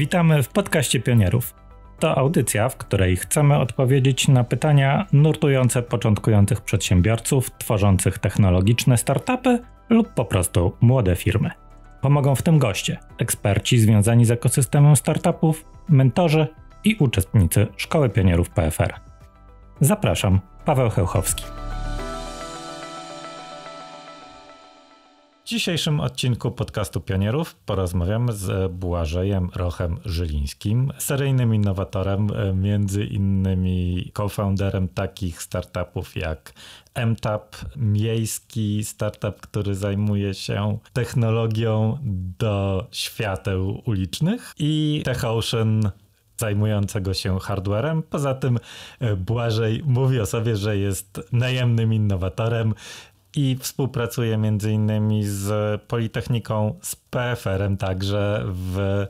Witamy w podcaście Pionierów. To audycja, w której chcemy odpowiedzieć na pytania nurtujące początkujących przedsiębiorców, tworzących technologiczne startupy lub po prostu młode firmy. Pomogą w tym goście, eksperci związani z ekosystemem startupów, mentorzy i uczestnicy Szkoły Pionierów PFR. Zapraszam, Paweł Chełchowski. dzisiejszym odcinku podcastu Pionierów porozmawiamy z Błażejem Rochem Żylińskim, seryjnym innowatorem, e, między innymi co-founderem takich startupów jak MTAP, miejski startup, który zajmuje się technologią do świateł ulicznych i TechOcean zajmującego się hardwarem. Poza tym e, Błażej mówi o sobie, że jest najemnym innowatorem, i współpracuję między innymi z Politechniką, z PFR-em także w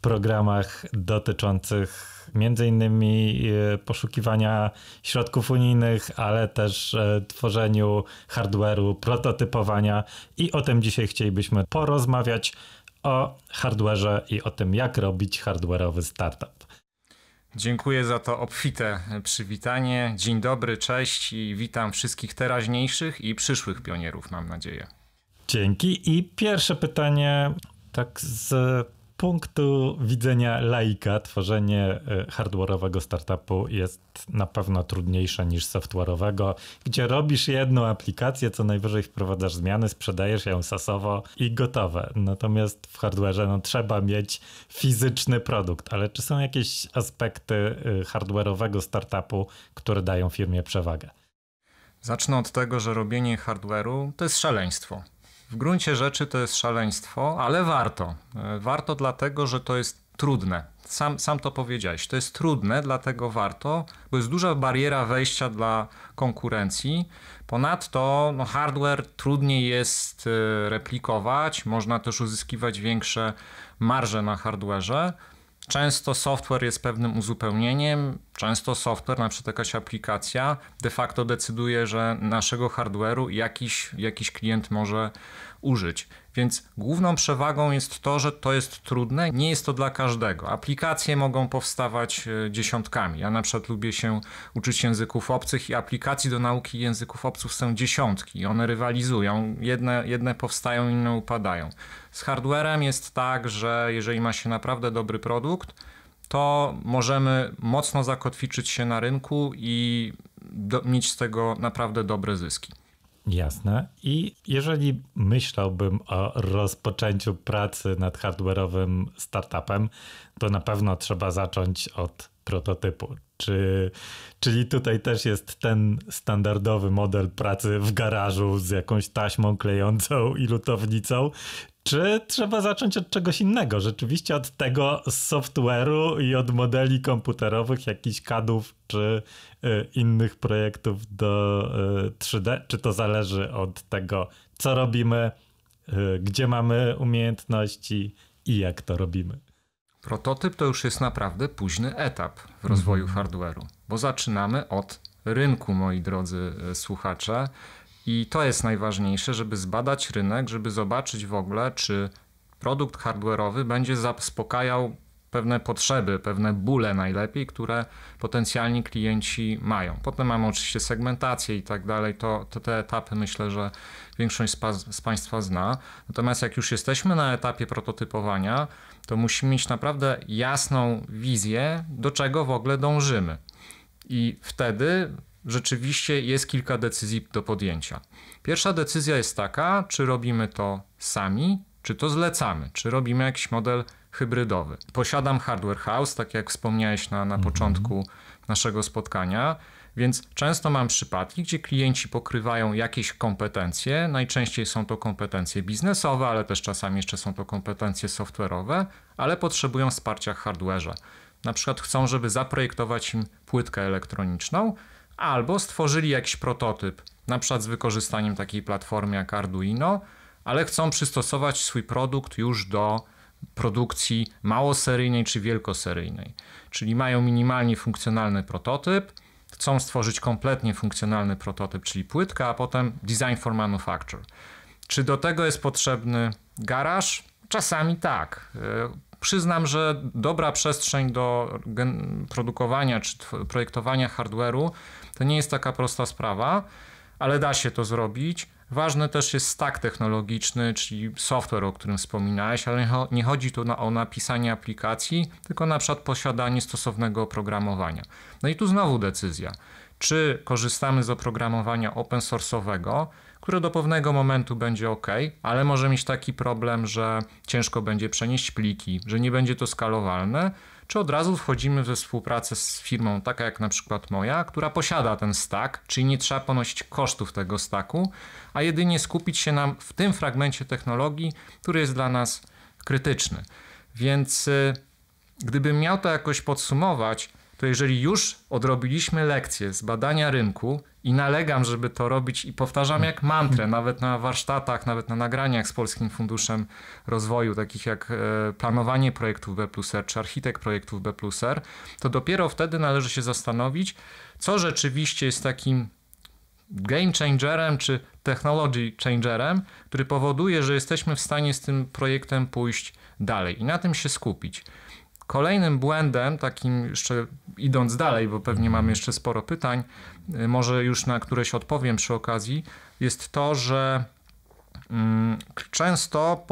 programach dotyczących między innymi e, poszukiwania środków unijnych, ale też e, tworzeniu hardware'u, prototypowania i o tym dzisiaj chcielibyśmy porozmawiać o hardware'ze i o tym jak robić hardware'owy startup. Dziękuję za to obfite przywitanie. Dzień dobry, cześć i witam wszystkich teraźniejszych i przyszłych pionierów, mam nadzieję. Dzięki. I pierwsze pytanie, tak z punktu widzenia laika tworzenie y, hardware'owego startupu jest na pewno trudniejsze niż software'owego, gdzie robisz jedną aplikację, co najwyżej wprowadzasz zmiany, sprzedajesz ją sasowo i gotowe. Natomiast w hardware'ze no, trzeba mieć fizyczny produkt, ale czy są jakieś aspekty y, hardware'owego startupu, które dają firmie przewagę? Zacznę od tego, że robienie hardware'u to jest szaleństwo. W gruncie rzeczy to jest szaleństwo, ale warto. E, warto dlatego, że to jest trudne. Sam, sam to powiedziałeś. To jest trudne, dlatego warto, bo jest duża bariera wejścia dla konkurencji. Ponadto no, hardware trudniej jest e, replikować, można też uzyskiwać większe marże na hardwareze. Często software jest pewnym uzupełnieniem, często software, na przykład jakaś aplikacja, de facto decyduje, że naszego hardware'u jakiś, jakiś klient może, użyć. Więc główną przewagą jest to, że to jest trudne, nie jest to dla każdego. Aplikacje mogą powstawać e, dziesiątkami. Ja na przykład lubię się uczyć języków obcych i aplikacji do nauki języków obcych są dziesiątki. One rywalizują, jedne, jedne powstają, inne upadają. Z hardwarem jest tak, że jeżeli ma się naprawdę dobry produkt, to możemy mocno zakotwiczyć się na rynku i do, mieć z tego naprawdę dobre zyski. Jasne. I jeżeli myślałbym o rozpoczęciu pracy nad hardware'owym startupem, to na pewno trzeba zacząć od prototypu. Czy, czyli tutaj też jest ten standardowy model pracy w garażu z jakąś taśmą klejącą i lutownicą, czy trzeba zacząć od czegoś innego? Rzeczywiście od tego software'u i od modeli komputerowych, jakichś kadów czy y, innych projektów do y, 3D? Czy to zależy od tego, co robimy, y, gdzie mamy umiejętności i jak to robimy? Prototyp to już jest naprawdę późny etap w rozwoju mm. hardware'u, bo zaczynamy od rynku, moi drodzy y, słuchacze. I to jest najważniejsze, żeby zbadać rynek, żeby zobaczyć w ogóle, czy produkt hardware'owy będzie zaspokajał pewne potrzeby, pewne bóle najlepiej, które potencjalni klienci mają. Potem mamy oczywiście segmentację i tak dalej, to, to te etapy myślę, że większość z, pa, z Państwa zna. Natomiast jak już jesteśmy na etapie prototypowania, to musimy mieć naprawdę jasną wizję, do czego w ogóle dążymy. I wtedy rzeczywiście jest kilka decyzji do podjęcia. Pierwsza decyzja jest taka, czy robimy to sami, czy to zlecamy, czy robimy jakiś model hybrydowy. Posiadam hardware house, tak jak wspomniałeś na, na mhm. początku naszego spotkania, więc często mam przypadki, gdzie klienci pokrywają jakieś kompetencje. Najczęściej są to kompetencje biznesowe, ale też czasami jeszcze są to kompetencje software'owe, ale potrzebują wsparcia hardware'a. Na przykład chcą, żeby zaprojektować im płytkę elektroniczną, albo stworzyli jakiś prototyp, na przykład z wykorzystaniem takiej platformy jak Arduino, ale chcą przystosować swój produkt już do produkcji małoseryjnej czy wielkoseryjnej. Czyli mają minimalnie funkcjonalny prototyp, chcą stworzyć kompletnie funkcjonalny prototyp, czyli płytkę, a potem design for manufacture. Czy do tego jest potrzebny garaż? Czasami tak. E, przyznam, że dobra przestrzeń do produkowania czy projektowania hardware'u to nie jest taka prosta sprawa, ale da się to zrobić. Ważny też jest stack technologiczny, czyli software, o którym wspominałeś, ale nie chodzi tu o napisanie aplikacji, tylko na przykład posiadanie stosownego oprogramowania. No i tu znowu decyzja, czy korzystamy z oprogramowania open source'owego, które do pewnego momentu będzie ok, ale może mieć taki problem, że ciężko będzie przenieść pliki, że nie będzie to skalowalne, czy od razu wchodzimy we współpracę z firmą, taka jak na przykład moja, która posiada ten stack, czyli nie trzeba ponosić kosztów tego stacku, a jedynie skupić się nam w tym fragmencie technologii, który jest dla nas krytyczny. Więc y, gdybym miał to jakoś podsumować, to jeżeli już odrobiliśmy lekcję z badania rynku i nalegam, żeby to robić i powtarzam jak mantrę, nawet na warsztatach, nawet na nagraniach z Polskim Funduszem Rozwoju, takich jak e, planowanie projektów B czy architekt projektów B to dopiero wtedy należy się zastanowić, co rzeczywiście jest takim game changerem czy technology changerem, który powoduje, że jesteśmy w stanie z tym projektem pójść dalej i na tym się skupić. Kolejnym błędem, takim jeszcze idąc dalej, bo pewnie mamy jeszcze sporo pytań, y, może już na któreś odpowiem przy okazji, jest to, że mm, często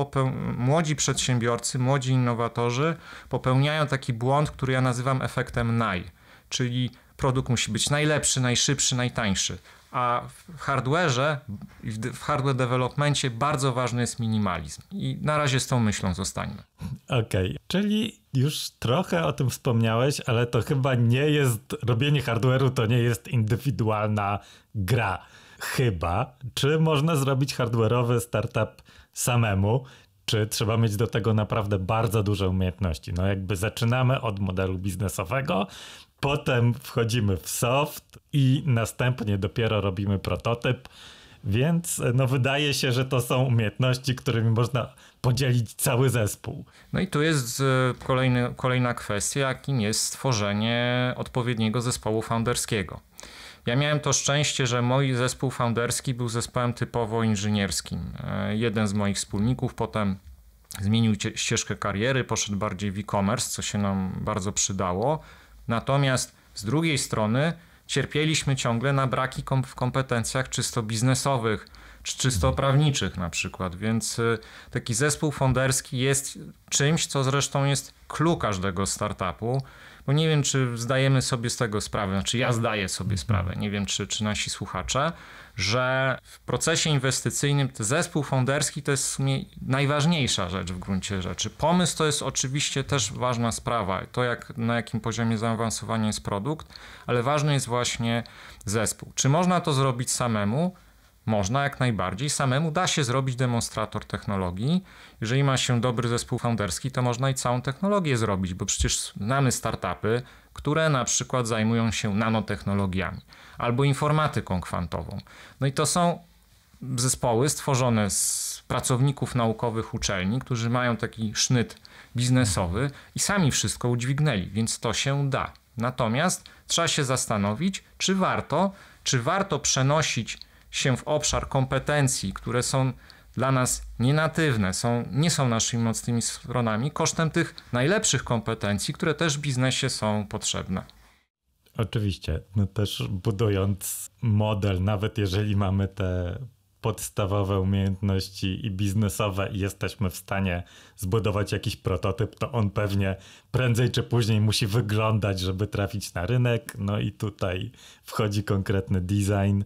młodzi przedsiębiorcy, młodzi innowatorzy popełniają taki błąd, który ja nazywam efektem naj, czyli produkt musi być najlepszy, najszybszy, najtańszy a w hardwareze i w hardware developmencie bardzo ważny jest minimalizm. I na razie z tą myślą zostańmy. Okej, okay. czyli już trochę o tym wspomniałeś, ale to chyba nie jest, robienie hardware'u to nie jest indywidualna gra. Chyba. Czy można zrobić hardware'owy startup samemu? Czy trzeba mieć do tego naprawdę bardzo duże umiejętności? No jakby zaczynamy od modelu biznesowego, Potem wchodzimy w soft i następnie dopiero robimy prototyp. Więc e, no, wydaje się, że to są umiejętności, którymi można podzielić cały zespół. No i tu jest e, kolejny, kolejna kwestia, jakim jest stworzenie odpowiedniego zespołu founderskiego. Ja miałem to szczęście, że mój zespół founderski był zespołem typowo inżynierskim. E, jeden z moich wspólników potem zmienił ścieżkę kariery, poszedł bardziej w e-commerce, co się nam bardzo przydało. Natomiast z drugiej strony cierpieliśmy ciągle na braki w kompetencjach czysto biznesowych czy czysto mhm. prawniczych na przykład, więc y, taki zespół fonderski jest czymś, co zresztą jest clue każdego startupu bo nie wiem, czy zdajemy sobie z tego sprawę, czy znaczy ja zdaję sobie mhm. sprawę, nie wiem, czy, czy nasi słuchacze, że w procesie inwestycyjnym zespół founderski to jest w sumie najważniejsza rzecz w gruncie rzeczy. Pomysł to jest oczywiście też ważna sprawa, to jak, na jakim poziomie zaawansowania jest produkt, ale ważny jest właśnie zespół. Czy można to zrobić samemu? Można jak najbardziej. Samemu da się zrobić demonstrator technologii. Jeżeli ma się dobry zespół founderski, to można i całą technologię zrobić, bo przecież znamy startupy, które na przykład zajmują się nanotechnologiami albo informatyką kwantową. No i to są zespoły stworzone z pracowników naukowych uczelni, którzy mają taki sznyt biznesowy i sami wszystko udźwignęli, więc to się da. Natomiast trzeba się zastanowić, czy warto, czy warto przenosić się w obszar kompetencji, które są dla nas nienatywne, są, nie są naszymi mocnymi stronami, kosztem tych najlepszych kompetencji, które też w biznesie są potrzebne. Oczywiście, no też budując model, nawet jeżeli mamy te podstawowe umiejętności i biznesowe i jesteśmy w stanie zbudować jakiś prototyp, to on pewnie prędzej czy później musi wyglądać, żeby trafić na rynek. No i tutaj wchodzi konkretny design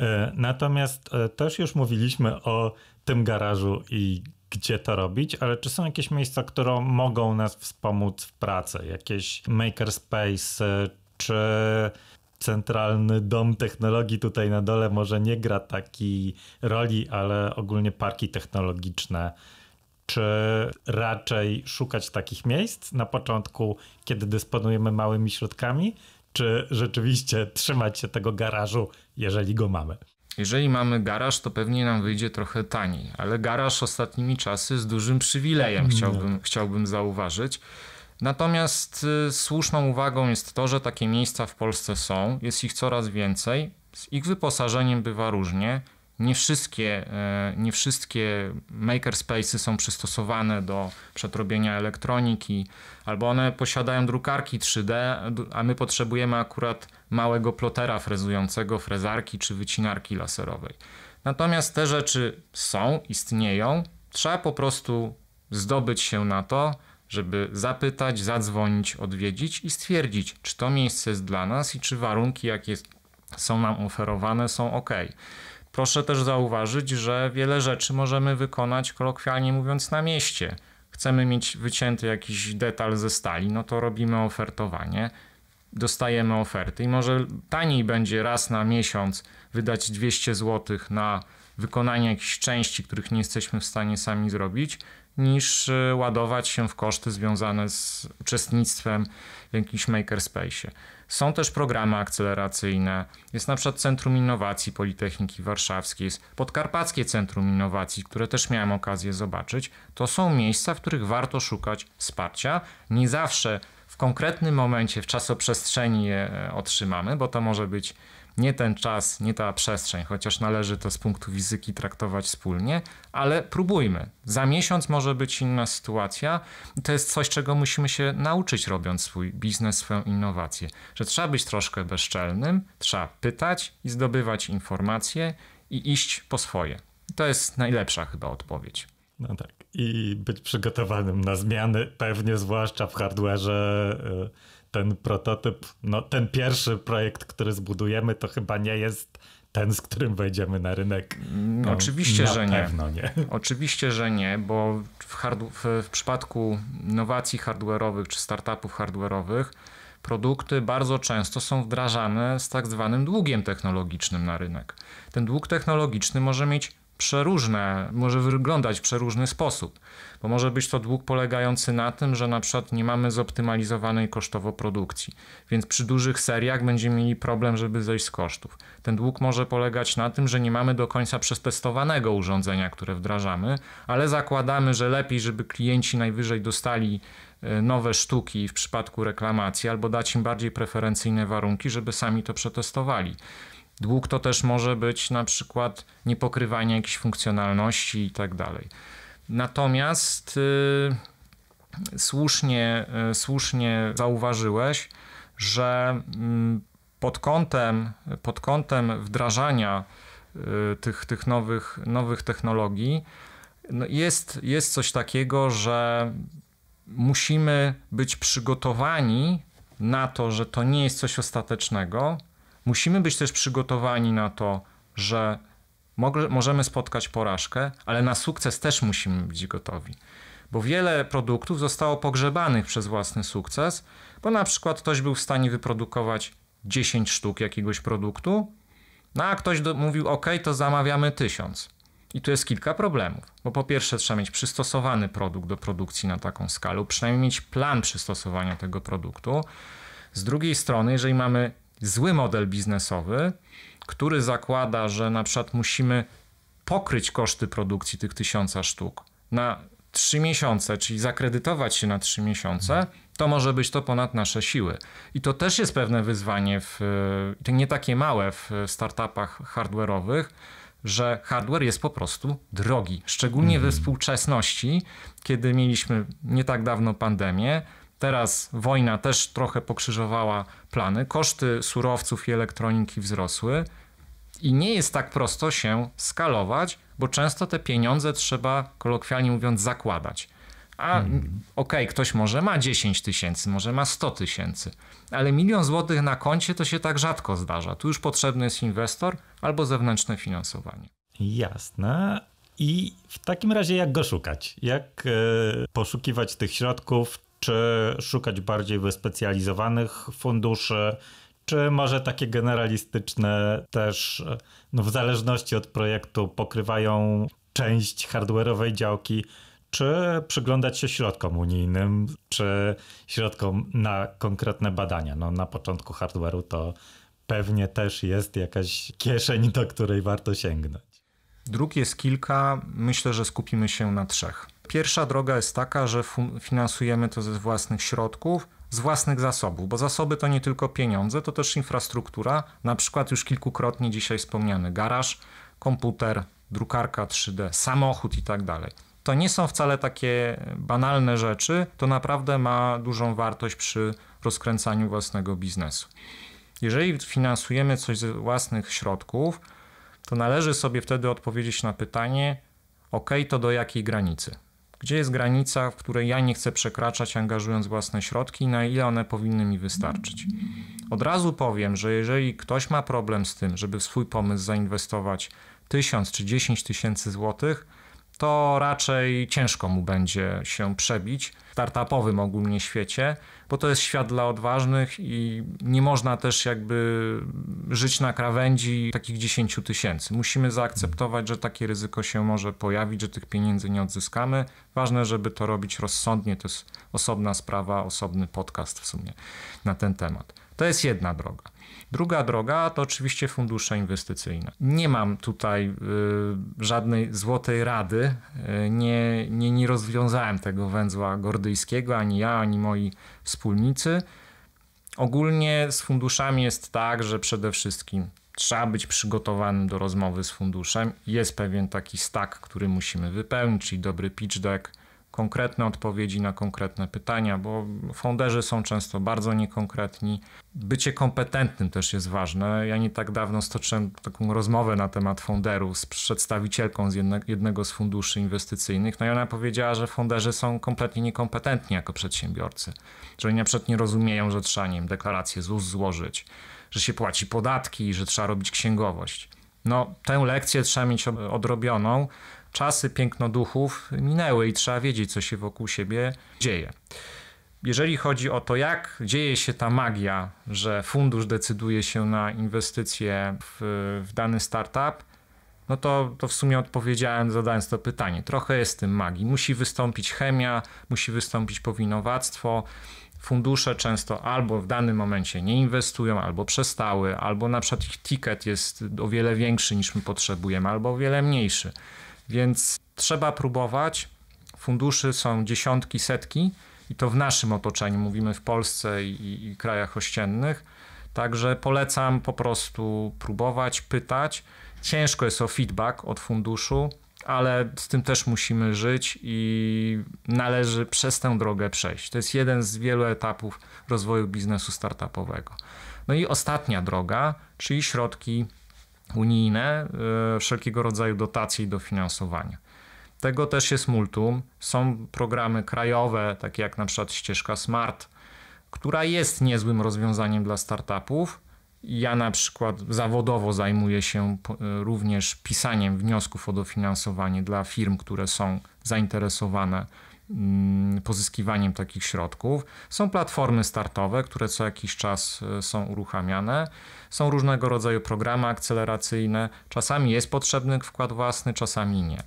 E, natomiast e, też już mówiliśmy o tym garażu i gdzie to robić, ale czy są jakieś miejsca, które mogą nas wspomóc w pracy? Jakieś makerspace e, czy centralny dom technologii tutaj na dole może nie gra takiej roli, ale ogólnie parki technologiczne. Czy raczej szukać takich miejsc na początku, kiedy dysponujemy małymi środkami, czy rzeczywiście trzymać się tego garażu, jeżeli go mamy. Jeżeli mamy garaż, to pewnie nam wyjdzie trochę taniej, ale garaż ostatnimi czasy z dużym przywilejem mm, chciałbym, tak. chciałbym zauważyć. Natomiast y, słuszną uwagą jest to, że takie miejsca w Polsce są, jest ich coraz więcej, z ich wyposażeniem bywa różnie nie wszystkie, e, nie wszystkie makerspaces są przystosowane do przetrobienia elektroniki, albo one posiadają drukarki 3D, a my potrzebujemy akurat małego plotera frezującego, frezarki czy wycinarki laserowej. Natomiast te rzeczy są, istnieją, trzeba po prostu zdobyć się na to, żeby zapytać, zadzwonić, odwiedzić i stwierdzić, czy to miejsce jest dla nas i czy warunki, jakie są nam oferowane, są ok. Proszę też zauważyć, że wiele rzeczy możemy wykonać kolokwialnie mówiąc na mieście. Chcemy mieć wycięty jakiś detal ze stali, no to robimy ofertowanie, dostajemy oferty i może taniej będzie raz na miesiąc wydać 200 zł na wykonanie jakichś części, których nie jesteśmy w stanie sami zrobić, niż y, ładować się w koszty związane z uczestnictwem w jakimś makerspace'ie. Są też programy akceleracyjne. Jest na przykład Centrum Innowacji Politechniki Warszawskiej, jest Podkarpackie Centrum Innowacji, które też miałem okazję zobaczyć. To są miejsca, w których warto szukać wsparcia. Nie zawsze w konkretnym momencie, w czasoprzestrzeni je e, otrzymamy, bo to może być nie ten czas, nie ta przestrzeń, chociaż należy to z punktu fizyki traktować wspólnie, ale próbujmy. Za miesiąc może być inna sytuacja. To jest coś, czego musimy się nauczyć, robiąc swój biznes, swoją innowację. Że trzeba być troszkę bezczelnym, trzeba pytać i zdobywać informacje i iść po swoje. To jest najlepsza chyba odpowiedź. No tak i być przygotowanym na zmiany, pewnie zwłaszcza w hardware'ze. Y, ten prototyp, no ten pierwszy projekt, który zbudujemy, to chyba nie jest ten, z którym wejdziemy na rynek. Mm, no, Oczywiście, że nie. nie. Oczywiście, że nie, bo w, hard, w, w przypadku innowacji hardware'owych czy startupów hardware'owych produkty bardzo często są wdrażane z tak zwanym długiem technologicznym na rynek. Ten dług technologiczny może mieć przeróżne, może wyglądać w przeróżny sposób, bo może być to dług polegający na tym, że na przykład nie mamy zoptymalizowanej kosztowo produkcji, więc przy dużych seriach będziemy mieli problem, żeby zejść z kosztów. Ten dług może polegać na tym, że nie mamy do końca przetestowanego urządzenia, które wdrażamy, ale zakładamy, że lepiej, żeby klienci najwyżej dostali e, nowe sztuki w przypadku reklamacji albo dać im bardziej preferencyjne warunki, żeby sami to przetestowali. Dług to też może być na przykład niepokrywanie jakichś funkcjonalności i tak dalej. Natomiast y, słusznie, y, słusznie zauważyłeś, że mm, pod kątem, pod kątem wdrażania y, tych, tych nowych, nowych technologii no jest, jest coś takiego, że musimy być przygotowani na to, że to nie jest coś ostatecznego, musimy być też przygotowani na to, że możemy spotkać porażkę, ale na sukces też musimy być gotowi. Bo wiele produktów zostało pogrzebanych przez własny sukces, bo na przykład ktoś był w stanie wyprodukować 10 sztuk jakiegoś produktu, no a ktoś do, mówił: OK, to zamawiamy 1000. I tu jest kilka problemów, bo po pierwsze trzeba mieć przystosowany produkt do produkcji na taką skalę, przynajmniej mieć plan przystosowania tego produktu. Z drugiej strony, jeżeli mamy zły model biznesowy, który zakłada, że na przykład musimy pokryć koszty produkcji tych tysiąca sztuk na trzy miesiące, czyli zakredytować się na trzy miesiące, mhm. to może być to ponad nasze siły. I to też jest pewne wyzwanie, w, e, nie takie małe w startupach hardware'owych, że hardware jest po prostu drogi. Szczególnie mm. we mhm. współczesności, kiedy mieliśmy nie tak dawno pandemię, Teraz wojna też trochę pokrzyżowała plany. Koszty surowców i elektroniki wzrosły. I nie jest tak prosto się skalować, bo często te pieniądze trzeba, kolokwialnie mówiąc, zakładać. A hmm. okej, okay, ktoś może ma 10 tysięcy, może ma 100 tysięcy, ale milion złotych na koncie to się tak rzadko zdarza. Tu już potrzebny jest inwestor albo zewnętrzne finansowanie. Jasne. I w takim razie jak go szukać? Jak e, poszukiwać tych środków? Czy szukać bardziej wyspecjalizowanych funduszy, czy może takie generalistyczne też no w zależności od projektu pokrywają część hardware'owej działki, czy przyglądać się środkom unijnym, czy środkom na konkretne badania. No, na początku hardware'u to pewnie też jest jakaś kieszeń, do której warto sięgnąć. Dróg jest kilka, myślę, że skupimy się na trzech. Pierwsza droga jest taka, że finansujemy to ze własnych środków, z własnych zasobów, bo zasoby to nie tylko pieniądze, to też infrastruktura, na przykład już kilkukrotnie dzisiaj wspomniany garaż, komputer, drukarka 3D, samochód i tak dalej. To nie są wcale takie banalne rzeczy, to naprawdę ma dużą wartość przy rozkręcaniu własnego biznesu. Jeżeli finansujemy coś ze własnych środków, to należy sobie wtedy odpowiedzieć na pytanie: OK, to do jakiej granicy? Gdzie jest granica, w której ja nie chcę przekraczać, angażując własne środki, na ile one powinny mi wystarczyć? Od razu powiem, że jeżeli ktoś ma problem z tym, żeby w swój pomysł zainwestować 1000 czy 10 tysięcy złotych, to raczej ciężko mu będzie się przebić w startupowym ogólnie świecie, bo to jest świat dla odważnych i nie można też jakby żyć na krawędzi takich 10 tysięcy. Musimy zaakceptować, że takie ryzyko się może pojawić, że tych pieniędzy nie odzyskamy. Ważne, żeby to robić rozsądnie, to jest osobna sprawa, osobny podcast w sumie na ten temat. To jest jedna droga. Druga droga to oczywiście fundusze inwestycyjne. Nie mam tutaj y, żadnej złotej rady, y, nie, nie, nie rozwiązałem tego węzła gordyjskiego, ani ja, ani moi wspólnicy. Ogólnie z funduszami jest tak, że przede wszystkim trzeba być przygotowanym do rozmowy z funduszem. Jest pewien taki stack, który musimy wypełnić, czyli dobry pitch deck, konkretne odpowiedzi na konkretne pytania, bo founderzy są często bardzo niekonkretni. Bycie kompetentnym też jest ważne. Ja nie tak dawno stoczyłem taką rozmowę na temat founderów z przedstawicielką z jedne, jednego z funduszy inwestycyjnych. No i ona powiedziała, że founderzy są kompletnie niekompetentni jako przedsiębiorcy, że oni na przykład nie rozumieją, że trzeba nie wiem, deklarację ZUS złożyć, że się płaci podatki, że trzeba robić księgowość. No, tę lekcję trzeba mieć odrobioną, czasy pięknoduchów minęły i trzeba wiedzieć, co się wokół siebie dzieje. Jeżeli chodzi o to, jak dzieje się ta magia, że fundusz decyduje się na inwestycje w, w dany startup, no to, to w sumie odpowiedziałem, zadając to pytanie. Trochę jest tym magii. Musi wystąpić chemia, musi wystąpić powinowactwo. Fundusze często albo w danym momencie nie inwestują, albo przestały, albo na przykład ich ticket jest o wiele większy niż my potrzebujemy, albo o wiele mniejszy. Więc trzeba próbować. Funduszy są dziesiątki, setki i to w naszym otoczeniu, mówimy w Polsce i, i krajach ościennych. Także polecam po prostu próbować, pytać. Ciężko jest o feedback od funduszu, ale z tym też musimy żyć i należy przez tę drogę przejść. To jest jeden z wielu etapów rozwoju biznesu startupowego. No i ostatnia droga, czyli środki unijne e, wszelkiego rodzaju dotacje i dofinansowania. Tego też jest multum. Są programy krajowe, takie jak na przykład ścieżka Smart, która jest niezłym rozwiązaniem dla startupów. Ja na przykład zawodowo zajmuję się e, również pisaniem wniosków o dofinansowanie dla firm, które są zainteresowane Mm, pozyskiwaniem takich środków. Są platformy startowe, które co jakiś czas e, są uruchamiane. Są różnego rodzaju programy akceleracyjne. Czasami jest potrzebny wkład własny, czasami nie.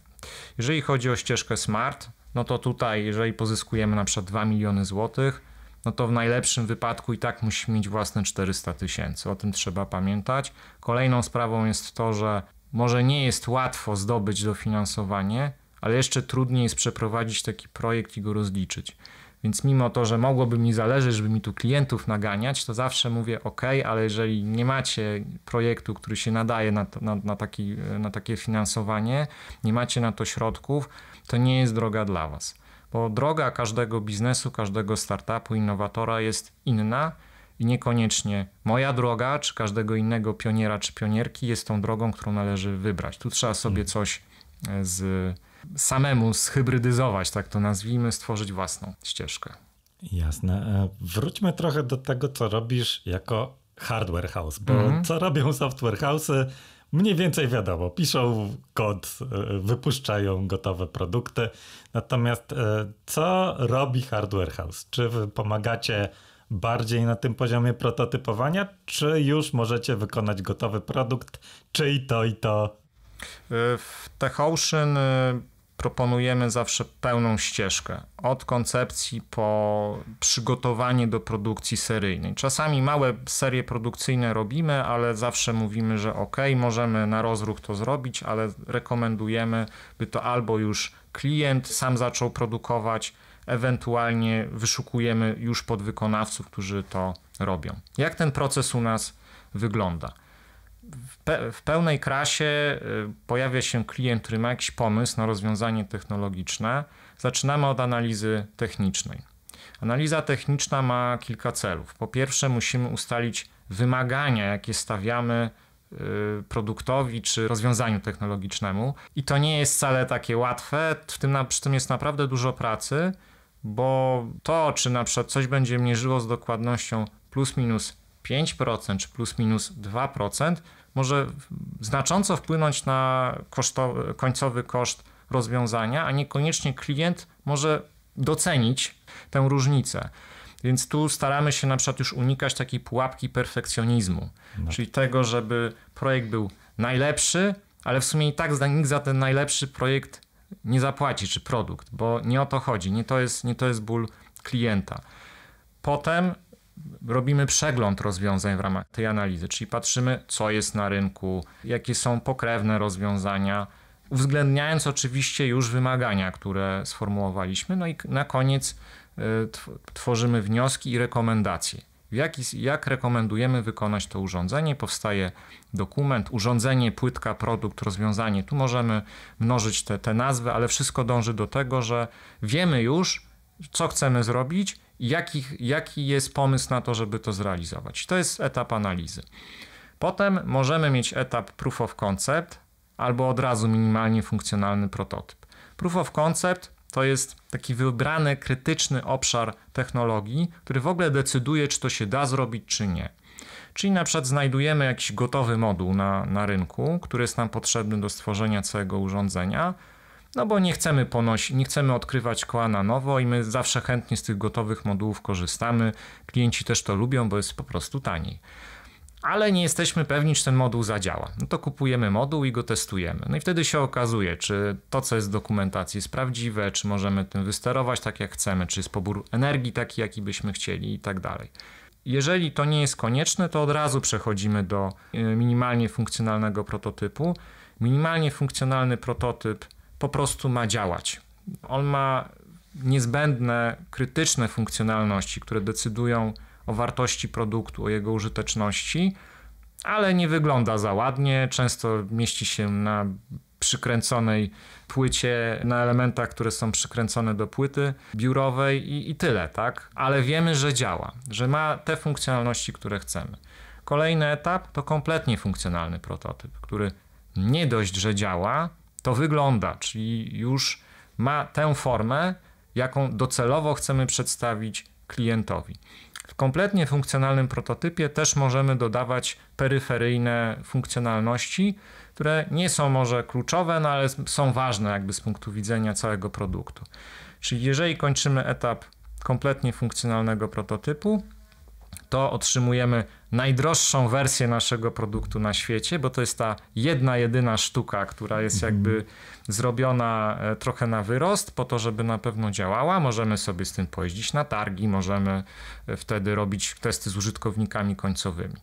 Jeżeli chodzi o ścieżkę smart, no to tutaj, jeżeli pozyskujemy na przykład 2 miliony złotych, no to w najlepszym wypadku i tak musimy mieć własne 400 tysięcy. O tym trzeba pamiętać. Kolejną sprawą jest to, że może nie jest łatwo zdobyć dofinansowanie, ale jeszcze trudniej jest przeprowadzić taki projekt i go rozliczyć. Więc mimo to, że mogłoby mi zależeć, żeby mi tu klientów naganiać, to zawsze mówię OK, ale jeżeli nie macie projektu, który się nadaje na, na, na, taki, na takie finansowanie, nie macie na to środków, to nie jest droga dla Was. Bo droga każdego biznesu, każdego startupu, innowatora jest inna i niekoniecznie moja droga, czy każdego innego pioniera, czy pionierki jest tą drogą, którą należy wybrać. Tu trzeba sobie hmm. coś e, z samemu zhybrydyzować, tak to nazwijmy, stworzyć własną ścieżkę. Jasne. E, wróćmy trochę do tego, co robisz jako hardware house, bo mm co robią software house'y, mniej więcej wiadomo. Piszą kod, e, wypuszczają gotowe produkty. Natomiast e, co robi hardware house? Czy wy pomagacie bardziej na tym poziomie prototypowania, czy już możecie wykonać gotowy produkt, czy i to, i to Y, w Ocean y, proponujemy zawsze pełną ścieżkę od koncepcji po przygotowanie do produkcji seryjnej. Czasami małe serie produkcyjne robimy, ale zawsze mówimy, że ok, możemy na rozruch to zrobić, ale rekomendujemy, by to albo już klient sam zaczął produkować, ewentualnie wyszukujemy już podwykonawców, którzy to robią. Jak ten proces u nas wygląda? w pełnej krasie y, pojawia się klient, który ma jakiś pomysł na rozwiązanie technologiczne. Zaczynamy od analizy technicznej. Analiza techniczna ma kilka celów. Po pierwsze, musimy ustalić wymagania, jakie stawiamy y, produktowi czy rozwiązaniu technologicznemu. I to nie jest wcale takie łatwe, w tym, przy tym jest naprawdę dużo pracy, bo to, czy na przykład coś będzie mierzyło z dokładnością plus minus 5% czy plus minus 2%, może znacząco wpłynąć na końcowy koszt rozwiązania, a niekoniecznie klient może docenić tę różnicę. Więc tu staramy się na przykład już unikać takiej pułapki perfekcjonizmu, no. czyli tego, żeby projekt był najlepszy, ale w sumie i tak nikt za ten najlepszy projekt nie zapłaci, czy produkt, bo nie o to chodzi, nie to jest, nie to jest ból klienta. Potem robimy przegląd rozwiązań w ramach tej analizy, czyli patrzymy, co jest na rynku, jakie są pokrewne rozwiązania, uwzględniając oczywiście już wymagania, które sformułowaliśmy. No i na koniec e, tworzymy wnioski i rekomendacje. Jak, jak rekomendujemy wykonać to urządzenie? Powstaje dokument, urządzenie, płytka, produkt, rozwiązanie. Tu możemy mnożyć te, te nazwy, ale wszystko dąży do tego, że wiemy już, co chcemy zrobić jaki, jaki jest pomysł na to, żeby to zrealizować. To jest etap analizy. Potem możemy mieć etap proof of concept albo od razu minimalnie funkcjonalny prototyp. Proof of concept to jest taki wybrany, krytyczny obszar technologii, który w ogóle decyduje, czy to się da zrobić, czy nie. Czyli na przykład znajdujemy jakiś gotowy moduł na, na rynku, który jest nam potrzebny do stworzenia całego urządzenia, no bo nie chcemy ponosić, nie chcemy odkrywać koła na nowo i my zawsze chętnie z tych gotowych modułów korzystamy. Klienci też to lubią, bo jest po prostu taniej. Ale nie jesteśmy pewni, czy ten moduł zadziała. No to kupujemy moduł i go testujemy. No i wtedy się okazuje, czy to, co jest w dokumentacji, jest prawdziwe, czy możemy tym wysterować tak, jak chcemy, czy jest pobór energii taki, jaki byśmy chcieli i tak dalej. Jeżeli to nie jest konieczne, to od razu przechodzimy do e, minimalnie funkcjonalnego prototypu. Minimalnie funkcjonalny prototyp po prostu ma działać. On ma niezbędne, krytyczne funkcjonalności, które decydują o wartości produktu, o jego użyteczności, ale nie wygląda za ładnie. Często mieści się na przykręconej płycie, na elementach, które są przykręcone do płyty biurowej i, i tyle, tak? Ale wiemy, że działa, że ma te funkcjonalności, które chcemy. Kolejny etap to kompletnie funkcjonalny prototyp, który nie dość, że działa, to wygląda, czyli już ma tę formę, jaką docelowo chcemy przedstawić klientowi. W kompletnie funkcjonalnym prototypie też możemy dodawać peryferyjne funkcjonalności, które nie są może kluczowe, no ale są ważne jakby z punktu widzenia całego produktu. Czyli jeżeli kończymy etap kompletnie funkcjonalnego prototypu, to otrzymujemy najdroższą wersję naszego produktu na świecie, bo to jest ta jedna, jedyna sztuka, która jest mhm. jakby zrobiona e, trochę na wyrost, po to, żeby na pewno działała. Możemy sobie z tym pojeździć na targi, możemy e, wtedy robić testy z użytkownikami końcowymi.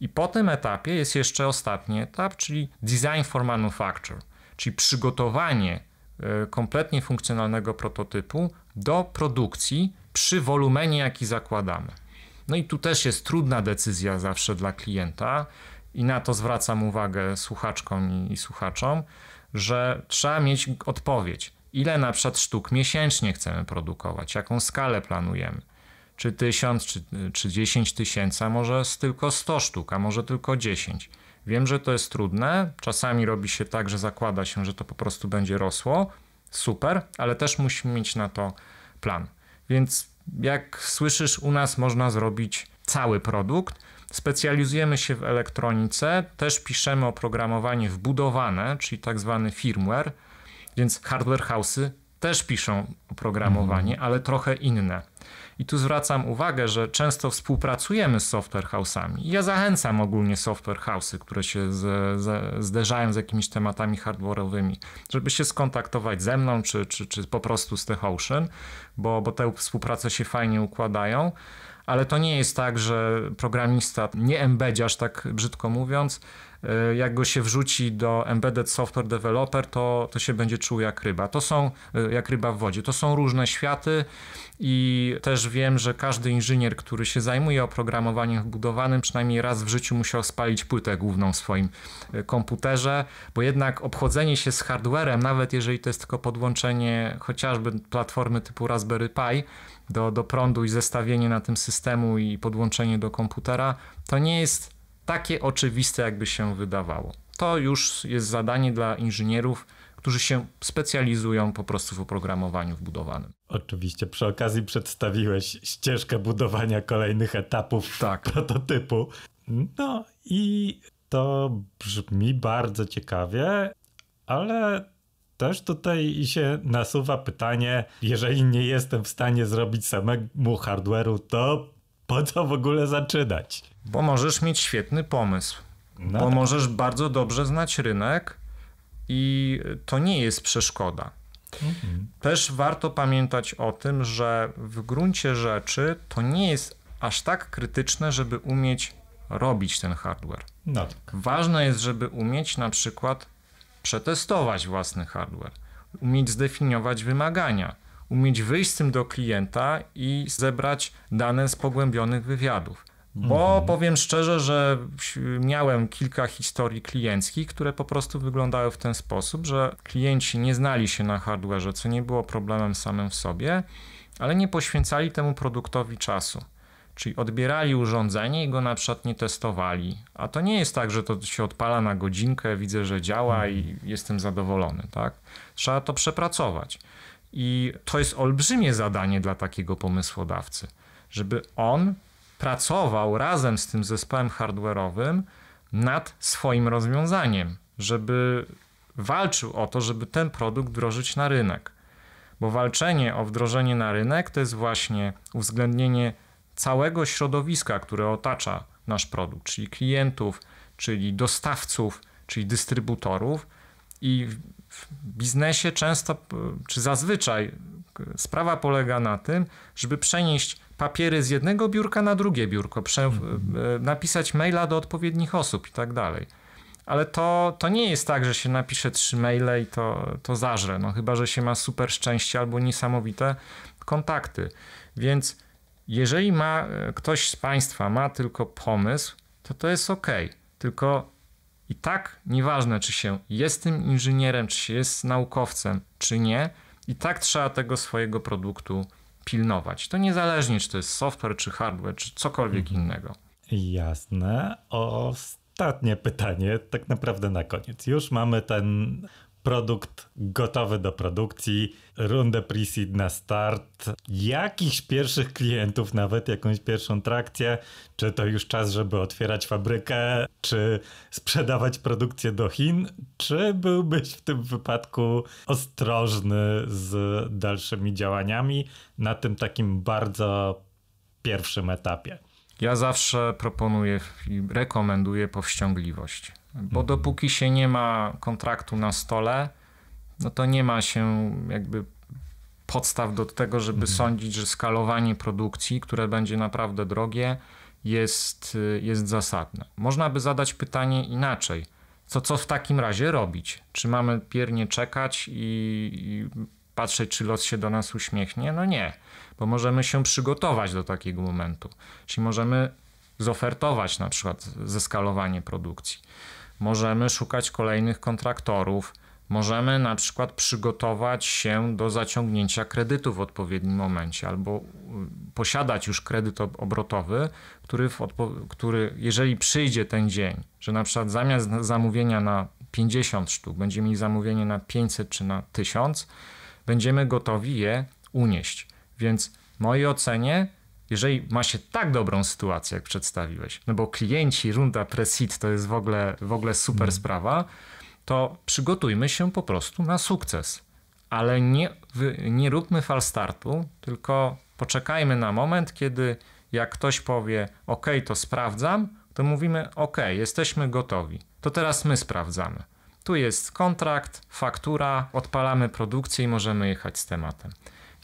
I po tym etapie jest jeszcze ostatni etap, czyli design for manufacture, czyli przygotowanie e, kompletnie funkcjonalnego prototypu do produkcji przy wolumenie, jaki zakładamy. No i tu też jest trudna decyzja zawsze dla klienta i na to zwracam uwagę słuchaczkom i, i słuchaczom, że trzeba mieć odpowiedź. Ile na przykład sztuk miesięcznie chcemy produkować, jaką skalę planujemy czy 1000, czy, czy 10 tysięcy, a może tylko 100 sztuk, a może tylko 10. Wiem, że to jest trudne. Czasami robi się tak, że zakłada się, że to po prostu będzie rosło. Super, ale też musimy mieć na to plan. Więc jak słyszysz, u nas można zrobić cały produkt. Specjalizujemy się w elektronice, też piszemy oprogramowanie wbudowane, czyli tak zwany firmware, więc hardware house'y też piszą oprogramowanie, mm. ale trochę inne. I tu zwracam uwagę, że często współpracujemy z software house'ami. Ja zachęcam ogólnie software house'y, które się z, z, zderzają z jakimiś tematami hardware'owymi, żeby się skontaktować ze mną, czy, czy, czy po prostu z The Ocean, bo, bo te współprace się fajnie układają ale to nie jest tak, że programista, nie embedziarz, tak brzydko mówiąc, e, jak go się wrzuci do embedded software developer, to, to się będzie czuł jak ryba. To są e, jak ryba w wodzie. To są różne światy i też wiem, że każdy inżynier, który się zajmuje oprogramowaniem budowanym, przynajmniej raz w życiu musiał spalić płytę główną w swoim e, komputerze, bo jednak obchodzenie się z hardwarem, nawet jeżeli to jest tylko podłączenie chociażby platformy typu Raspberry Pi, do, do prądu i zestawienie na tym systemu i podłączenie do komputera, to nie jest takie oczywiste, jakby się wydawało. To już jest zadanie dla inżynierów, którzy się specjalizują po prostu w oprogramowaniu wbudowanym. Oczywiście, przy okazji przedstawiłeś ścieżkę budowania kolejnych etapów tak. prototypu. No i to brzmi bardzo ciekawie, ale też tutaj się nasuwa pytanie, jeżeli nie jestem w stanie zrobić samemu hardware'u, to po co w ogóle zaczynać? Bo możesz mieć świetny pomysł. No bo tak. możesz bardzo dobrze znać rynek i to nie jest przeszkoda. Mhm. Też warto pamiętać o tym, że w gruncie rzeczy to nie jest aż tak krytyczne, żeby umieć robić ten hardware. No tak. Ważne jest, żeby umieć na przykład przetestować własny hardware, umieć zdefiniować wymagania, umieć wyjść z tym do klienta i zebrać dane z pogłębionych wywiadów. Bo mhm. powiem szczerze, że miałem kilka historii klienckich, które po prostu wyglądały w ten sposób, że klienci nie znali się na hardwareze, co nie było problemem samym w sobie, ale nie poświęcali temu produktowi czasu. Czyli odbierali urządzenie i go na przykład nie testowali. A to nie jest tak, że to się odpala na godzinkę, widzę, że działa i jestem zadowolony, tak? Trzeba to przepracować. I to jest olbrzymie zadanie dla takiego pomysłodawcy, żeby on pracował razem z tym zespołem hardware'owym nad swoim rozwiązaniem, żeby walczył o to, żeby ten produkt wdrożyć na rynek. Bo walczenie o wdrożenie na rynek to jest właśnie uwzględnienie całego środowiska, które otacza nasz produkt, czyli klientów, czyli dostawców, czyli dystrybutorów. I w biznesie często, czy zazwyczaj, sprawa polega na tym, żeby przenieść papiery z jednego biurka na drugie biurko, prze, e, napisać maila do odpowiednich osób i tak dalej. Ale to, to nie jest tak, że się napisze trzy maile i to, to zażre, no chyba, że się ma super szczęście albo niesamowite kontakty. Więc jeżeli ma, e, ktoś z Państwa ma tylko pomysł, to to jest ok. Tylko i tak nieważne, czy się jest tym inżynierem, czy się jest naukowcem, czy nie, i tak trzeba tego swojego produktu pilnować. To niezależnie, czy to jest software, czy hardware, czy cokolwiek mhm. innego. Jasne. Ostatnie pytanie, tak naprawdę na koniec. Już mamy ten produkt gotowy do produkcji, rundę pre-seed na start, jakichś pierwszych klientów, nawet jakąś pierwszą trakcję, czy to już czas, żeby otwierać fabrykę, czy sprzedawać produkcję do Chin, czy byłbyś w tym wypadku ostrożny z dalszymi działaniami na tym takim bardzo pierwszym etapie? Ja zawsze proponuję i rekomenduję powściągliwość bo mhm. dopóki się nie ma kontraktu na stole, no to nie ma się jakby podstaw do tego, żeby mhm. sądzić, że skalowanie produkcji, które będzie naprawdę drogie, jest, y, jest zasadne. Można by zadać pytanie inaczej. Co, co w takim razie robić? Czy mamy piernie czekać i, i patrzeć, czy los się do nas uśmiechnie? No nie, bo możemy się przygotować do takiego momentu. Czyli możemy zofertować na przykład zeskalowanie produkcji możemy szukać kolejnych kontraktorów, możemy na przykład przygotować się do zaciągnięcia kredytu w odpowiednim momencie albo y, posiadać już kredyt obrotowy, który, który jeżeli przyjdzie ten dzień, że na przykład zamiast zamówienia na 50 sztuk będziemy mieli zamówienie na 500 czy na 1000, będziemy gotowi je unieść. Więc w mojej ocenie jeżeli ma się tak dobrą sytuację, jak przedstawiłeś, no bo klienci, runda presit to jest w ogóle, w ogóle super mhm. sprawa, to przygotujmy się po prostu na sukces. Ale nie, nie róbmy startu, tylko poczekajmy na moment, kiedy jak ktoś powie, OK, to sprawdzam, to mówimy, OK, jesteśmy gotowi. To teraz my sprawdzamy. Tu jest kontrakt, faktura, odpalamy produkcję i możemy jechać z tematem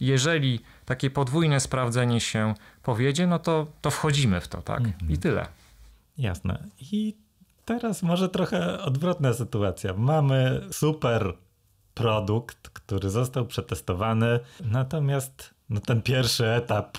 jeżeli takie podwójne sprawdzenie się powiedzie, no to, to wchodzimy w to, tak? Mhm. I tyle. Jasne. I teraz może trochę odwrotna sytuacja. Mamy super produkt, który został przetestowany, natomiast no, ten pierwszy etap,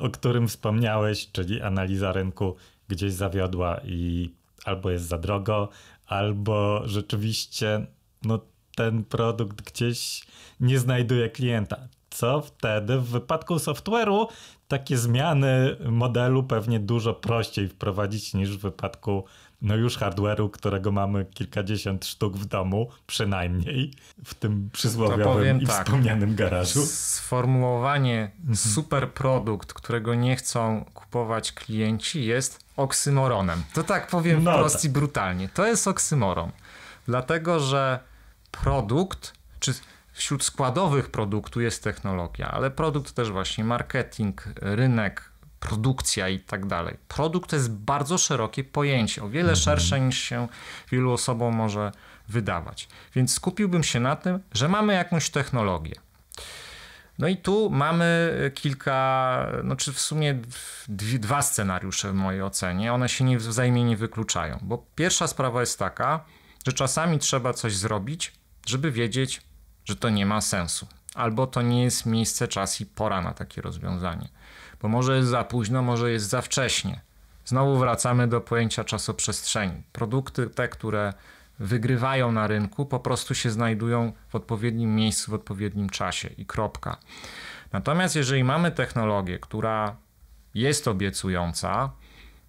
o którym wspomniałeś, czyli analiza rynku gdzieś zawiodła i albo jest za drogo, albo rzeczywiście no, ten produkt gdzieś nie znajduje klienta co wtedy w wypadku software'u takie zmiany modelu pewnie dużo prościej wprowadzić niż w wypadku no już hardware'u, którego mamy kilkadziesiąt sztuk w domu, przynajmniej w tym przysłowiowym i tak, wspomnianym garażu. Sformułowanie mhm. super produkt którego nie chcą kupować klienci jest oksymoronem. To tak powiem no wprost tak. i brutalnie. To jest oksymoron. Dlatego, że produkt, czy Wśród składowych produktu jest technologia, ale produkt też właśnie marketing, rynek, produkcja i tak dalej. Produkt to jest bardzo szerokie pojęcie, o wiele mhm. szersze niż się wielu osobom może wydawać. Więc skupiłbym się na tym, że mamy jakąś technologię. No i tu mamy kilka, no czy w sumie dwie, dwa scenariusze w mojej ocenie. One się nie, wzajemnie nie wykluczają, bo pierwsza sprawa jest taka, że czasami trzeba coś zrobić, żeby wiedzieć, że to nie ma sensu. Albo to nie jest miejsce, czas i pora na takie rozwiązanie. Bo może jest za późno, może jest za wcześnie. Znowu wracamy do pojęcia czasoprzestrzeni. Produkty te, które wygrywają na rynku, po prostu się znajdują w odpowiednim miejscu, w odpowiednim czasie i kropka. Natomiast jeżeli mamy technologię, która jest obiecująca,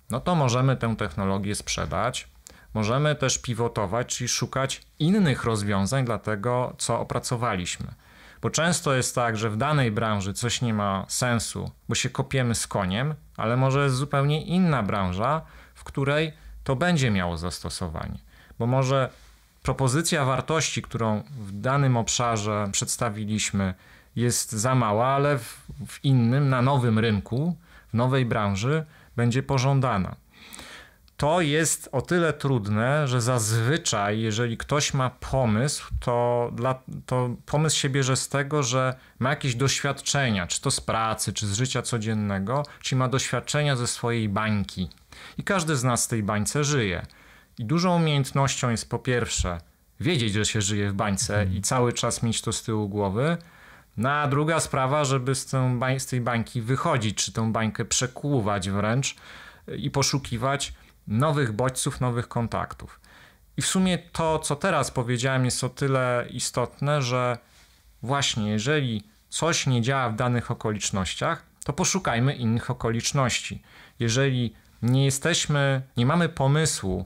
no to możemy tę technologię sprzedać, możemy też pivotować, czyli szukać innych rozwiązań dla tego, co opracowaliśmy. Bo często jest tak, że w danej branży coś nie ma sensu, bo się kopiemy z koniem, ale może jest zupełnie inna branża, w której to będzie miało zastosowanie. Bo może propozycja wartości, którą w danym obszarze przedstawiliśmy, jest za mała, ale w, w innym, na nowym rynku, w nowej branży będzie pożądana. To jest o tyle trudne, że zazwyczaj, jeżeli ktoś ma pomysł, to, dla, to pomysł się bierze z tego, że ma jakieś doświadczenia, czy to z pracy, czy z życia codziennego, czy ma doświadczenia ze swojej bańki. I każdy z nas w tej bańce żyje. I dużą umiejętnością jest po pierwsze wiedzieć, że się żyje w bańce i cały czas mieć to z tyłu głowy. No a druga sprawa, żeby z, tą bań, z tej bańki wychodzić, czy tą bańkę przekłuwać wręcz i poszukiwać nowych bodźców, nowych kontaktów. I w sumie to, co teraz powiedziałem, jest o tyle istotne, że właśnie jeżeli coś nie działa w danych okolicznościach, to poszukajmy innych okoliczności. Jeżeli nie jesteśmy, nie mamy pomysłu y,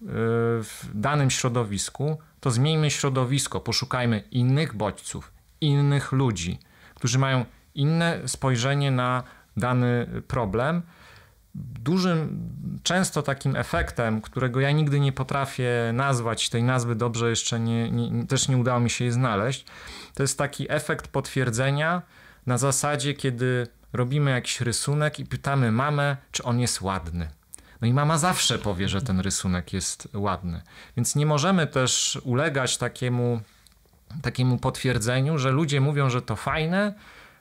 w danym środowisku, to zmieńmy środowisko, poszukajmy innych bodźców, innych ludzi, którzy mają inne spojrzenie na dany problem dużym, często takim efektem, którego ja nigdy nie potrafię nazwać, tej nazwy dobrze jeszcze nie, nie, też nie udało mi się jej znaleźć, to jest taki efekt potwierdzenia na zasadzie, kiedy robimy jakiś rysunek i pytamy mamę, czy on jest ładny. No i mama zawsze powie, że ten rysunek jest ładny. Więc nie możemy też ulegać takiemu, takiemu potwierdzeniu, że ludzie mówią, że to fajne,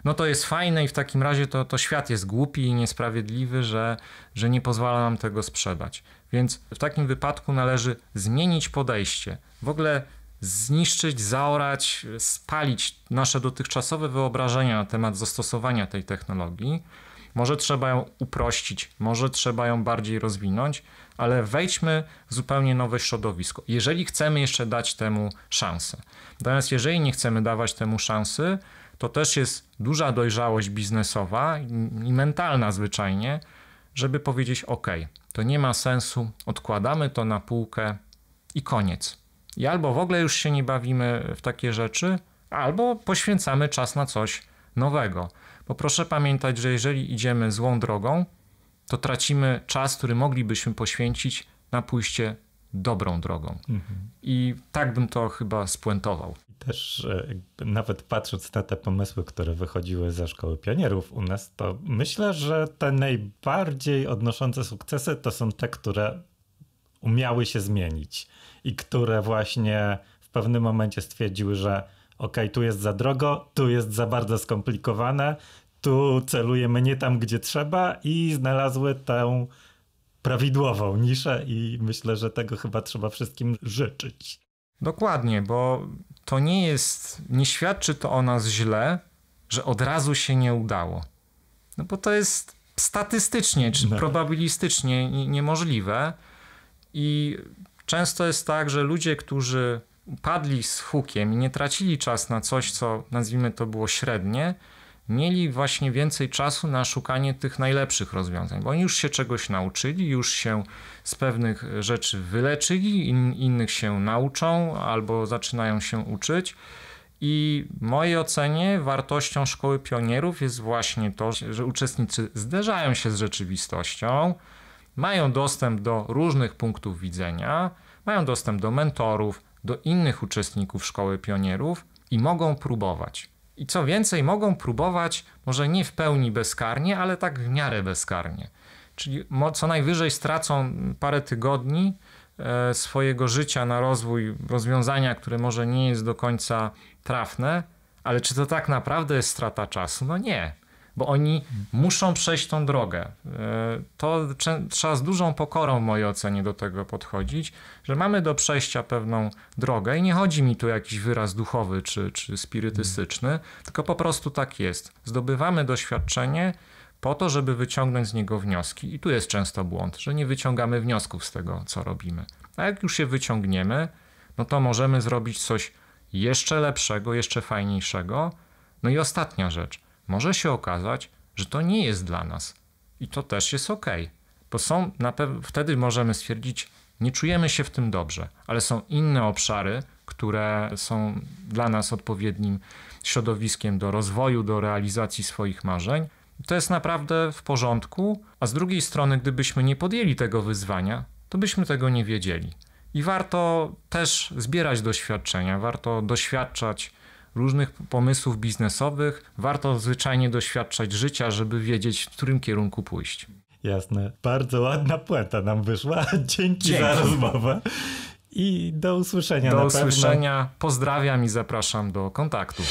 no to jest fajne i w takim razie to, to świat jest głupi i niesprawiedliwy, że, że nie pozwala nam tego sprzedać. Więc w takim wypadku należy zmienić podejście. W ogóle zniszczyć, zaorać, spalić nasze dotychczasowe wyobrażenia na temat zastosowania tej technologii. Może trzeba ją uprościć, może trzeba ją bardziej rozwinąć, ale wejdźmy w zupełnie nowe środowisko, jeżeli chcemy jeszcze dać temu szansę. Natomiast jeżeli nie chcemy dawać temu szansy, to też jest duża dojrzałość biznesowa i mentalna zwyczajnie, żeby powiedzieć: OK, to nie ma sensu, odkładamy to na półkę i koniec. I albo w ogóle już się nie bawimy w takie rzeczy, albo poświęcamy czas na coś nowego. Bo proszę pamiętać, że jeżeli idziemy złą drogą, to tracimy czas, który moglibyśmy poświęcić na pójście dobrą drogą. Mhm. I tak bym to chyba spuentował. Też e, nawet patrząc na te pomysły, które wychodziły ze Szkoły Pionierów u nas, to myślę, że te najbardziej odnoszące sukcesy to są te, które umiały się zmienić i które właśnie w pewnym momencie stwierdziły, że okej, okay, tu jest za drogo, tu jest za bardzo skomplikowane, tu celujemy nie tam, gdzie trzeba i znalazły tę prawidłową niszę i myślę, że tego chyba trzeba wszystkim życzyć. Dokładnie, bo to nie jest, nie świadczy to o nas źle, że od razu się nie udało. No bo to jest statystycznie czy no. probabilistycznie niemożliwe i często jest tak, że ludzie, którzy padli z hukiem i nie tracili czas na coś, co nazwijmy to było średnie, mieli właśnie więcej czasu na szukanie tych najlepszych rozwiązań, bo oni już się czegoś nauczyli, już się z pewnych rzeczy wyleczyli, in, innych się nauczą albo zaczynają się uczyć. I w mojej ocenie wartością szkoły pionierów jest właśnie to, że uczestnicy zderzają się z rzeczywistością, mają dostęp do różnych punktów widzenia, mają dostęp do mentorów, do innych uczestników szkoły pionierów i mogą próbować. I co więcej, mogą próbować może nie w pełni bezkarnie, ale tak w miarę bezkarnie. Czyli co najwyżej stracą parę tygodni e, swojego życia na rozwój rozwiązania, które może nie jest do końca trafne, ale czy to tak naprawdę jest strata czasu? No nie bo oni muszą przejść tą drogę. E, to trzeba z dużą pokorą, w mojej ocenie, do tego podchodzić, że mamy do przejścia pewną drogę i nie chodzi mi tu jakiś wyraz duchowy czy, czy spirytystyczny, tylko po prostu tak jest. Zdobywamy doświadczenie po to, żeby wyciągnąć z niego wnioski. I tu jest często błąd, że nie wyciągamy wniosków z tego, co robimy. A jak już się wyciągniemy, no to możemy zrobić coś jeszcze lepszego, jeszcze fajniejszego. No i ostatnia rzecz może się okazać, że to nie jest dla nas. I to też jest ok, bo są wtedy możemy stwierdzić, nie czujemy się w tym dobrze, ale są inne obszary, które są dla nas odpowiednim środowiskiem do rozwoju, do realizacji swoich marzeń. To jest naprawdę w porządku, a z drugiej strony, gdybyśmy nie podjęli tego wyzwania, to byśmy tego nie wiedzieli. I warto też zbierać doświadczenia, warto doświadczać różnych pomysłów biznesowych. Warto zwyczajnie doświadczać życia, żeby wiedzieć, w którym kierunku pójść. Jasne. Bardzo ładna puenta nam wyszła. Dzięki, Dzięki. za rozmowę. I do usłyszenia. Do usłyszenia. Pewno. Pozdrawiam i zapraszam do kontaktu.